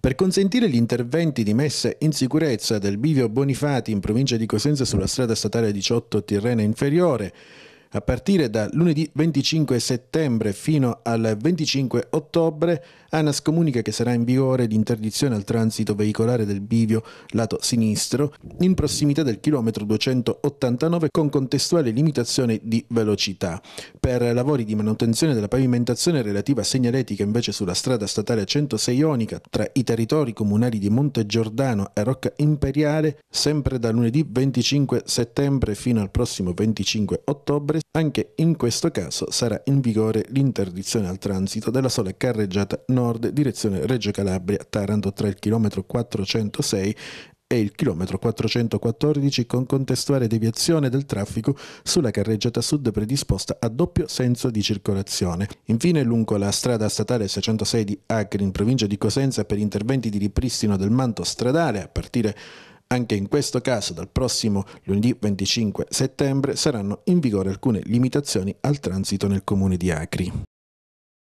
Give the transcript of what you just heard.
Per consentire gli interventi di messa in sicurezza del bivio Bonifati in provincia di Cosenza sulla strada statale 18 Tirrena Inferiore, a partire da lunedì 25 settembre fino al 25 ottobre, ANAS comunica che sarà in vigore l'interdizione al transito veicolare del bivio lato sinistro in prossimità del chilometro 289 con contestuale limitazione di velocità. Per lavori di manutenzione della pavimentazione relativa a segnaletica invece sulla strada statale 106 Ionica tra i territori comunali di Monte Giordano e Rocca Imperiale, sempre da lunedì 25 settembre fino al prossimo 25 ottobre anche in questo caso sarà in vigore l'interdizione al transito della sola carreggiata nord direzione Reggio Calabria Taranto tra il chilometro 406 e il chilometro 414 con contestuale deviazione del traffico sulla carreggiata sud predisposta a doppio senso di circolazione. Infine, lungo la strada statale 606 di Acre in provincia di Cosenza per interventi di ripristino del manto stradale a partire anche in questo caso, dal prossimo lunedì 25 settembre, saranno in vigore alcune limitazioni al transito nel comune di Acri.